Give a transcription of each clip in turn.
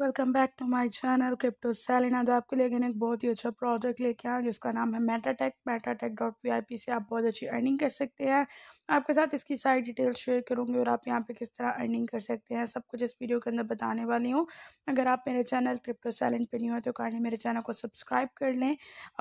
welcome back to my channel crypto सैलिन आज आपके लिए एक बहुत ही अच्छा प्रोजेक्ट लेके आया जिसका नाम है मेटाटेक मेटाटेक डॉट वी से आप बहुत अच्छी अर्निंग कर सकते हैं आपके साथ इसकी सारी डिटेल शेयर करूंगी और आप यहां पे किस तरह अर्निंग कर सकते हैं सब कुछ इस वीडियो के अंदर बताने वाली हूँ अगर आप मेरे चैनल क्रिप्टो सैलिन पर नहीं हो तो काइंडली मेरे चैनल को सब्सक्राइब कर लें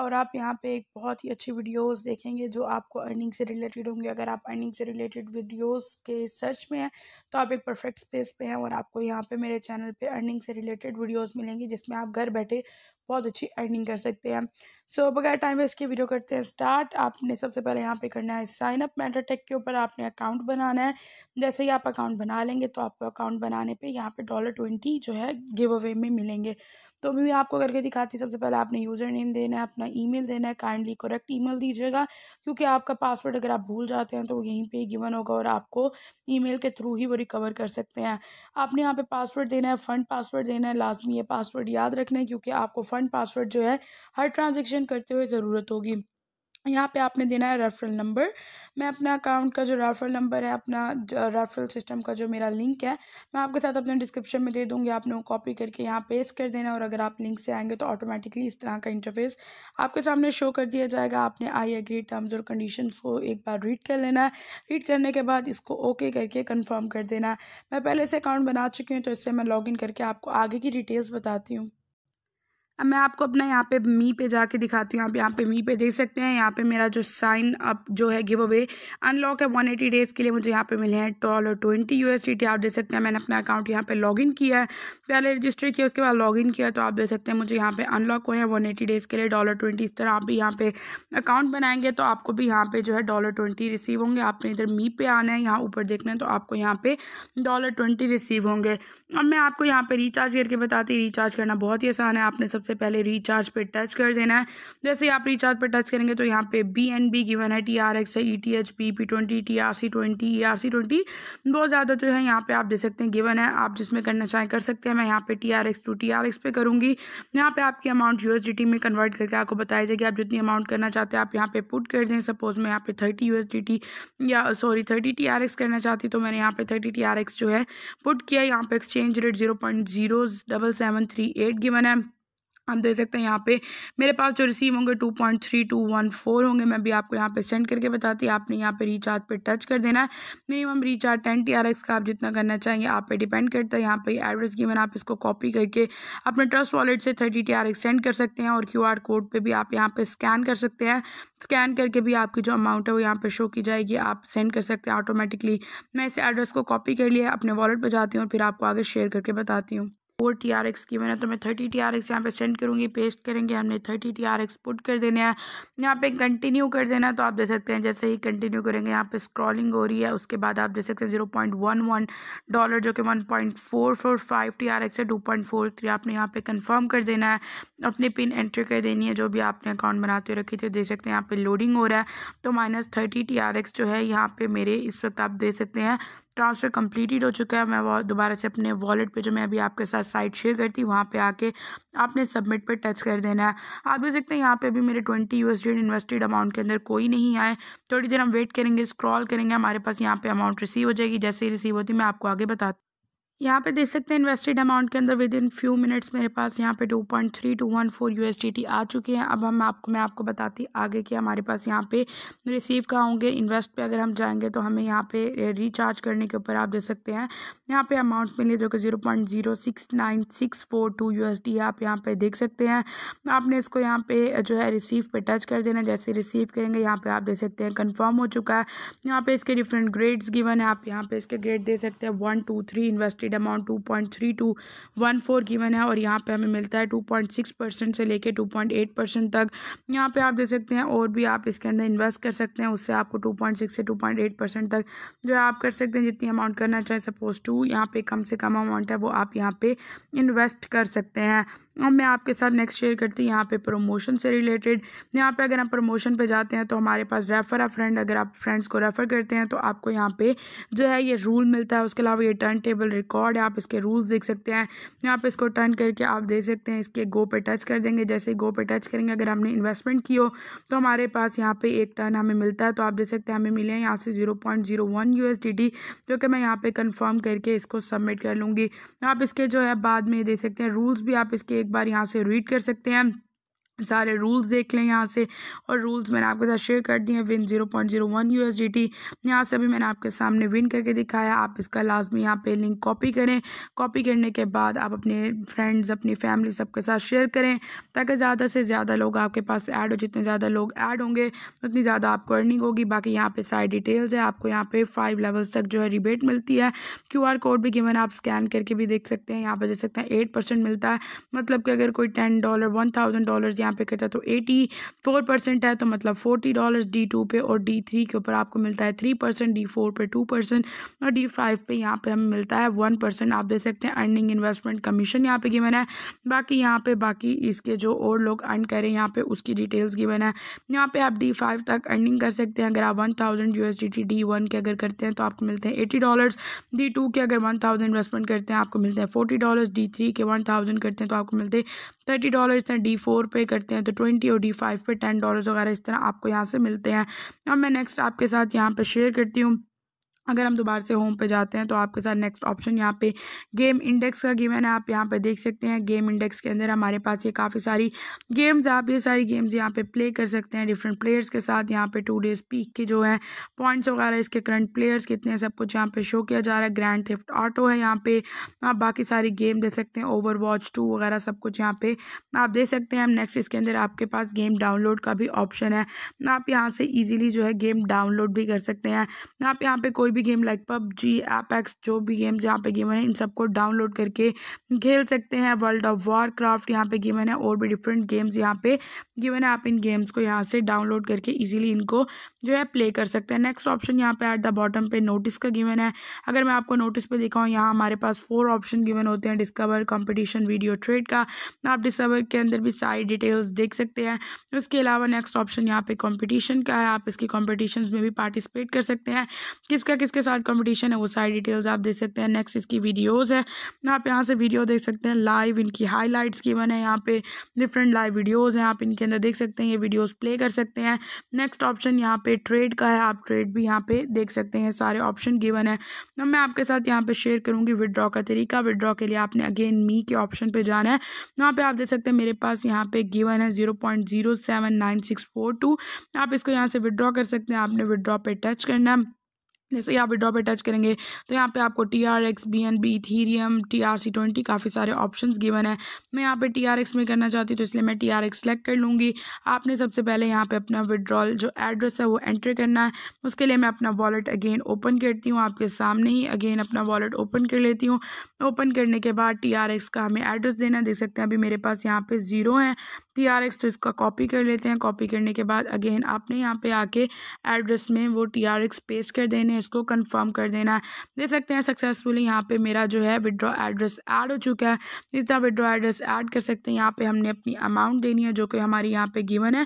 और आप यहाँ पर एक बहुत ही अच्छी वीडियोज़ देखेंगे जो आपको अर्निंग से रिलेटेड होंगे अगर आप अर्निंग से रिलेटेड वीडियोज़ के सर्च में हैं तो आप एक परफेक्ट स्पेस पर हैं और आपको यहाँ पर मेरे चैनल पर अर्निंग से रिलेटेड वीडियोस मिलेंगी जिसमें आप घर बैठे बहुत अच्छी अर्निंग कर सकते हैं सो so, बगैर टाइम वेस्ट के वीडियो करते हैं स्टार्ट आपने सबसे पहले यहाँ पे करना है साइन अप मैटर टेक के ऊपर आपने अकाउंट बनाना है जैसे ही आप अकाउंट बना लेंगे तो आपको अकाउंट बनाने पे यहाँ पे डॉलर ट्वेंटी जो है गिव अवे में मिलेंगे तो मैं आपको करके दिखाती सबसे पहले आपने यूज़र नेम देना है अपना ई देना है काइंडली करेक्ट ई दीजिएगा क्योंकि आपका पासवर्ड अगर आप भूल जाते हैं तो यहीं पर गिवन होगा और आपको ई के थ्रू ही वो रिकवर कर सकते हैं आपने यहाँ पर पासवर्ड देना है फ़ंड पासवर्ड देना है लाजमी ये पासवर्ड याद रखना है क्योंकि आपको फंड पासवर्ड जो है हर ट्रांजेक्शन करते हुए ज़रूरत होगी यहाँ पे आपने देना है रेफरल नंबर मैं अपना अकाउंट का जो रेफरल नंबर है अपना रेफरल सिस्टम का जो मेरा लिंक है मैं आपके साथ अपने डिस्क्रिप्शन में दे दूँगी आपने वो कॉपी करके यहाँ पेस्ट कर देना और अगर आप लिंक से आएंगे तो ऑटोमेटिकली इस तरह का इंटरफेस आपके सामने शो कर दिया जाएगा आपने आई एग्री टर्म्स और कंडीशन को एक बार रीड कर लेना है रीड करने के बाद इसको ओके करके कन्फर्म कर देना मैं पहले से अकाउंट बना चुकी हूँ तो इससे मैं इन करके आपको आगे की डिटेल्स बताती हूँ अब मैं आपको अपना यहाँ पे मी पे जाके दिखाती हूँ आप यहाँ पे मी पे देख सकते हैं यहाँ पे मेरा जो साइन अप जो है गिव अवे अनलॉक है वन एटी डेज़ के लिए मुझे यहाँ पे मिले हैं टॉल और ट्वेंटी यू आप देख सकते हैं मैंने अपना अकाउंट यहाँ पे लॉगिन किया है पहले रजिस्टर किया उसके बाद लॉगिन किया तो आप देख सकते हैं मुझे यहाँ पे अनलॉक हुए हैं वन एटी डेज़ के लिए डॉलर ट्वेंटी इस तरह आप भी यहाँ पे अकाउंट बनाएंगे तो आपको भी यहाँ पे जो है डॉलर ट्वेंटी रिसीव होंगे आपने इधर मी पे आना है यहाँ ऊपर देखना है तो आपको यहाँ पे डॉलर ट्वेंटी रिसीव होंगे अब मैं आपको यहाँ पर रिचार्ज करके बताती रिचार्ज करना बहुत ही आसान है आपने सब सबसे पहले रिचार्ज पे टच कर देना है जैसे आप रिचार्ज पे टच करेंगे तो यहाँ पे बी एन बी गिवन है टी आर एक्स है E T H P P twenty T R C twenty E R C twenty बहुत ज़्यादा जो है यहाँ पे आप दे सकते हैं गिवन है आप जिसमें करना चाहें कर सकते हैं मैं यहाँ पे T R X to T R X पे करूँगी यहाँ पे आपकी amount U S D T में कन्वर्ट करके आपको बताया जाएगा आप जितनी अमाउंट करना चाहते हैं आप यहाँ पे पुट कर दें सपोज मैं यहाँ पे thirty U S D T या sorry thirty T R X करना चाहती तो मैंने यहाँ पे थर्टी टी आर एक्स जो है पुट किया यहाँ पे exchange rate zero point zero double seven three eight given है आप देख सकते हैं यहाँ पे मेरे पास जो रिसीव होंगे two point three two one four होंगे मैं भी आपको यहाँ पे सेंड करके बताती आपने यहाँ पे रिचार्ज पे टच कर देना है minimum recharge ten T R X का आप जितना करना चाहिए आप पे डिपेंड करता है यहाँ पे एड्रेस मैंने आप इसको कॉपी करके अपने ट्रस्ट वॉलेट से thirty T R X send कर सकते हैं और क्यू आर कोड पर भी आप यहाँ पर स्कैन कर सकते हैं स्कैन करके भी आपकी जो अमाउंट है वो यहाँ पर शो की जाएगी आप सेंड कर सकते हैं ऑटोमेटिकली मैं इस एड्रेस को कॉपी कर लिया अपने वॉलेट पर जाती हूँ और फिर आपको आगे शेयर करके बताती हूँ फोर टी आर एक्स की मैंने तो मैं थर्टी टी आर एक्स यहाँ पर सेंड करूँगी पेस्ट करेंगे हमने thirty T R X put कर देने हैं यहाँ पे कंटिन्यू कर देना तो आप देख सकते हैं जैसे ही कंटिन्यू करेंगे यहाँ पे स्क्रॉलिंग हो रही है उसके बाद आप देख सकते हैं zero point one one dollar जो कि one point four four five T R X है टू पॉइंट फोर थ्री आपने यहाँ पे कन्फर्म कर देना है अपनी पिन एंट्री कर देनी है जो भी आपने अकाउंट बनाते हुए रखी थी देख सकते हैं यहाँ पर लोडिंग हो रहा है तो minus thirty T R X जो है यहाँ पर मेरे इस वक्त आप देख सकते हैं ट्रांसफ़र कम्प्लीटेड हो चुका है मैं दोबारा से अपने वॉलेट पे जो मैं अभी आपके साथ साइट शेयर करती वहाँ पे आके आपने सबमिट पे टच कर देना है आप देख सकते हैं यहाँ पे अभी मेरे ट्वेंटी यू इन्वेस्टेड अमाउंट के अंदर कोई नहीं आए थोड़ी देर हम वेट करेंगे स्क्रॉल करेंगे हमारे पास यहाँ पे अमाउंट रिसीव हो जाएगी जैसे ही रिसीव होती मैं आपको आगे बता यहाँ पे देख सकते हैं इन्वेस्टेड अमाउंट के अंदर विद इन फ्यू मिनट्स मेरे पास यहाँ पे two point three two one four U S T आ चुके हैं अब हम आपको मैं आपको बताती आगे कि हमारे पास यहाँ पे रिसीव कहाँ होंगे इन्वेस्ट पे अगर हम जाएंगे तो हमें यहाँ पे रिचार्ज करने के ऊपर आप देख सकते हैं यहाँ पे अमाउंट मिले जो कि zero point zero six nine six four two U S D आप यहाँ पर देख सकते हैं आपने इसको यहाँ पे जो है रिसीव पे टच कर देना जैसे रिसीव करेंगे यहाँ पर आप देख सकते हैं कन्फर्म हो चुका है यहाँ पर इसके डिफरेंट ग्रेड्स गिवन है आप यहाँ पर इसके ग्रेड दे सकते हैं one two three invested expected amount two point three two one four given है और यहाँ पे हमें मिलता है टू पॉइंट सिक्स परसेंट से लेके टू पॉइंट एट परसेंट तक यहाँ पे आप दे सकते हैं और भी आप इसके अंदर इन्वेस्ट कर सकते हैं उससे आपको टू पॉइंट सिक्स से टू पॉइंट एट परसेंट तक जो है आप कर सकते हैं जितनी अमाउंट करना चाहें सपोज टू यहाँ पे कम से कम अमाउंट है वो आप यहाँ पे इन्वेस्ट कर सकते हैं अब मैं आपके साथ नेक्स्ट शेयर करती हूँ यहाँ पे प्रमोशन से रिलेटेड यहाँ पे अगर हम प्रमोशन पे जाते हैं तो हमारे पास रेफ़र आ फ्रेंड अगर आप फ्रेंड्स को रेफ़र करते हैं तो आपको यहाँ पे जो है ये रूल मिलता है उसके अलावा ये टर्न टेबल रिकॉर्ड रिकॉर्ड है आप इसके रूल्स देख सकते हैं यहाँ पे इसको टर्न करके आप देख सकते हैं इसके गो पे टच कर देंगे जैसे गो पे टच करेंगे अगर हमने इन्वेस्टमेंट की हो तो हमारे पास यहाँ पे एक टर्न हमें मिलता है तो आप देख सकते हैं हमें मिले हैं यहाँ से zero point zero one U S D T जो कि मैं यहाँ पर कन्फर्म करके इसको सबमिट कर लूँगी आप इसके जो है बाद में देख सकते हैं रूल्स भी आप इसके एक बार यहाँ से रीड कर सकते हैं सारे रूल्स देख लें यहाँ से और रूल्स मैंने आपके साथ शेयर कर दिए हैं win zero point zero one U S D T यहाँ से भी मैंने आपके सामने विन करके दिखाया आप इसका लाजमी यहाँ पे लिंक कॉपी करें कॉपी करने के बाद आप अपने फ्रेंड्स अपनी फैमिली सबके साथ शेयर करें ताकि ज़्यादा से ज़्यादा लोग आपके पास ऐड हो जितने ज़्यादा लोग ऐड होंगे उतनी ज़्यादा आपको अर्निंग होगी बाकी यहाँ पर सारी डिटेल्स है आपको यहाँ पर फाइव लेवल्स तक जो है रिबेट मिलती है क्यू आर कोड भी गिवन आप स्कैन करके भी देख सकते हैं यहाँ पर देख सकते हैं एट परसेंट मिलता है मतलब कि अगर कोई ten dollar one thousand dollar यहाँ पे करता है तो एटी फोर परसेंट है तो मतलब फोर्टी डॉलर्स डी टू पे और डी थ्री के ऊपर आपको मिलता है थ्री परसेंट डी फोर पे टू परसेंट और डी फाइव पे यहाँ पे हमें मिलता है वन परसेंट आप देख सकते हैं अर्निंग इन्वेस्टमेंट कमीशन यहाँ पे गिवन है बाकी यहाँ पे बाकी इसके जो और लोग अर्न करें यहाँ पे उसकी डिटेल्स गिवन है यहाँ पे आप डी फाइव तक अर्निंग कर सकते हैं अगर आप one thousand U S D T D one के अगर करते हैं तो आपको मिलते हैं एटी डॉलर्स डी टू के अगर वन थाउजेंड इन्वेस्टमेंट करते हैं आपको मिलते हैं फोर्टी डॉलर्स डी थ्री के वन थाउजेंड करते हैं तो आपको मिलते हैं थर्टी डॉलर्स डी फोर पे कर करते हैं तो ट्वेंटी और डी फाइव पर टेन डॉलर्स वगैरह इस तरह आपको यहाँ से मिलते हैं अब मैं नेक्स्ट आपके साथ यहाँ पर शेयर करती हूँ अगर हम दोबारा से होम पे जाते हैं तो आपके साथ नेक्स्ट ऑप्शन यहाँ पे गेम इंडेक्स का गेम है ना आप यहाँ पे देख सकते हैं गेम इंडेक्स के अंदर हमारे पास ये काफ़ी सारी गेम्स आप ये सारी गेम्स यहाँ पे प्ले कर सकते हैं डिफरेंट प्लेयर्स के साथ यहाँ पे टू डेज पीक के जो है पॉइंट्स वगैरह इसके करंट प्लेयर्स कितने सब कुछ यहाँ पर शो किया जा रहा है ग्रैंड थिफ्ट ऑटो है यहाँ पर आप बाकी सारी गेम देख सकते हैं ओवर वॉच टू वगैरह सब कुछ यहाँ पर आप देख सकते हैं नेक्स्ट इसके अंदर आपके पास गेम डाउनलोड का भी ऑप्शन है आप यहाँ से ईजिली जो है गेम डाउनलोड भी कर सकते हैं आप यहाँ पर कोई भी गेम लाइक पबजी एपेक्स जो भी गेम यहाँ पे गेम है इन सबको डाउनलोड करके खेल सकते हैं वर्ल्ड ऑफ वॉर क्राफ्ट यहाँ पे गेम है और भी डिफरेंट गेम्स यहाँ पे गिवन है आप इन गेम्स को यहाँ से डाउनलोड करके ईजिली इनको जो है प्ले कर सकते हैं नेक्स्ट ऑप्शन यहाँ पे एट द बॉटम पे नोटिस का गिवन है अगर मैं आपको नोटिस पे दिखाऊँ यहाँ हमारे पास फोर ऑप्शन गिवन होते हैं डिस्कवर कंपटीशन वीडियो ट्रेड का आप डिस्कवर के अंदर भी सारी डिटेल्स देख सकते हैं उसके अलावा नेक्स्ट ऑप्शन यहाँ पे कॉम्पिटिशन का है आप इसकी कॉम्पिटिशन में भी पार्टिसिपेट कर सकते हैं किसका किस किसके साथ कंपटीशन है वो सारी डिटेल्स आप देख सकते हैं नेक्स्ट इसकी वीडियोज़ है आप यहाँ से वीडियो देख सकते हैं लाइव इनकी हाईलाइट्स की है यहाँ पे डिफरेंट लाइव वीडियोज़ हैं आप इनके अंदर देख सकते हैं ये वीडियोज़ प्ले कर सकते हैं नेक्स्ट ऑप्शन यहाँ पे ट्रेड का है आप ट्रेड भी यहाँ पे देख सकते हैं सारे ऑप्शन गिवन है तो मैं आपके साथ यहाँ पे शेयर करूँगी विदड्रॉ का तरीका विदड्रॉ के लिए आपने अगेन मी के ऑप्शन पे जाना है वहाँ पे आप देख सकते हैं मेरे पास यहाँ पे गिवन है zero point zero seven nine six four two आप इसको यहाँ से विदड्रॉ कर सकते हैं आपने विदड्रॉ पे टच करना है जैसे यहाँ विड्रॉ पे टच करेंगे तो यहाँ पे आपको T R X B N B Ethereum T R C twenty काफ़ी सारे ऑप्शंस गिवन है मैं यहाँ पे टी आर एक्स में करना चाहती हूँ तो इसलिए मैं टी आर एक्स सेलेक्ट कर लूँगी आपने सबसे पहले यहाँ पे अपना विड्रॉल जो एड्रेस है वो एंटर करना है उसके लिए मैं अपना वॉलेट अगेन ओपन करती हूँ आपके सामने ही अगेन अपना वॉलेट ओपन कर लेती हूँ ओपन करने के बाद टी आर एक्स का हमें एड्रेस देना देख सकते हैं अभी मेरे पास यहाँ पर ज़ीरो है टी आर एक्स तो इसका कॉपी कर लेते हैं कॉपी करने के बाद अगेन आपने यहाँ पर आके एड्रेस में वो टी आर एक्स पेस्ट कर देने हैं इसको कंफर्म कर देना है देख सकते हैं सक्सेसफुली यहाँ पे मेरा जो है विड्रॉ एड्रेस ऐड हो चुका है इतना विड्रॉ एड्रेस ऐड कर सकते हैं यहाँ पे हमने अपनी अमाउंट देनी है जो कि हमारी यहाँ पे गिवन है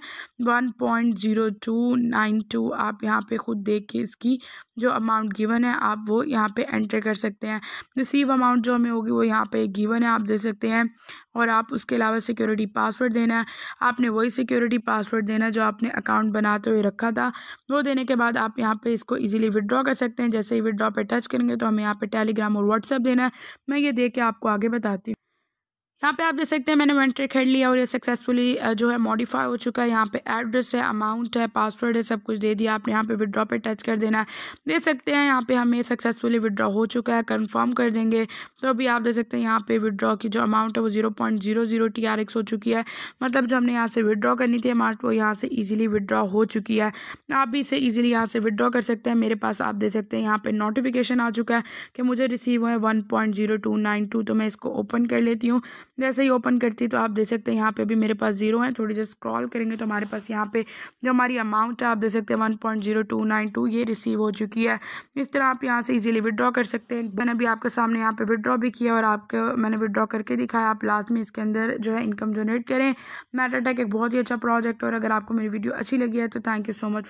one point zero two nine two आप यहाँ पे खुद देख के इसकी जो अमाउंट गिवन है आप वो यहाँ पे एंटर कर सकते हैं रिसीव अमाउंट जो हमें होगी वो यहाँ पे गिवन है आप दे सकते हैं और आप उसके अलावा सिक्योरिटी पासवर्ड देना है आपने वही सिक्योरिटी पासवर्ड देना जो आपने अकाउंट बनाते हुए रखा था वो देने के बाद आप यहाँ पे इसको इजीली विड्रॉ विदड्रॉ कर सकते हैं जैसे ही विदड्रॉ पे टच करेंगे तो हमें यहाँ पे टेलीग्राम और व्हाट्सअप देना है मैं ये दे के आपको आगे बताती हूँ यहाँ पे आप देख सकते हैं मैंने वन ट्रिक लिया और ये सक्सेसफुली जो है मॉडिफाई हो चुका है यहाँ पे एड्रेस है अमाउंट है पासवर्ड है सब कुछ दे दिया आपने यहाँ पे विड्रॉ पे टच कर देना है देख सकते हैं यहाँ पे हमें सक्सेसफुली विदड्रॉ हो चुका है कंफर्म कर देंगे तो अभी आप देख सकते हैं यहाँ पे विदड्रॉ की जो अमाउंट है वो zero point zero zero T R X हो चुकी है मतलब जो हमने यहाँ से विदड्रॉ करनी थी अमाउंट वो यहाँ से ईजिली विदड्रॉ हो चुकी है आप भी इसे ईजिली यहाँ से विदड्रॉ कर सकते हैं मेरे पास आप देख सकते हैं यहाँ पर नोटिफिकेशन आ चुका है कि मुझे रिसीव हुआ है one point zero two nine two तो मैं इसको ओपन कर लेती हूँ जैसे ही ओपन करती है तो आप देख सकते हैं यहाँ पे भी मेरे पास जीरो है थोड़ी देर स्क्रॉल करेंगे तो हमारे पास यहाँ पे जो हमारी अमाउंट है आप देख सकते हैं one point zero two nine two ये रिसीव हो चुकी है इस तरह आप यहाँ से इजीली विदड्रॉ कर सकते हैं मैंने भी आपके सामने यहाँ पे विदड्रॉ भी किया और आपके मैंने विदड्रॉ करके दिखाया आप लास्ट में इसके अंदर जो है इनकम जनरेट करें मैटाटेक एक बहुत ही अच्छा प्रोजेक्ट और अगर आपको मेरी वीडियो अच्छी लगी है तो थैंक यू सो मच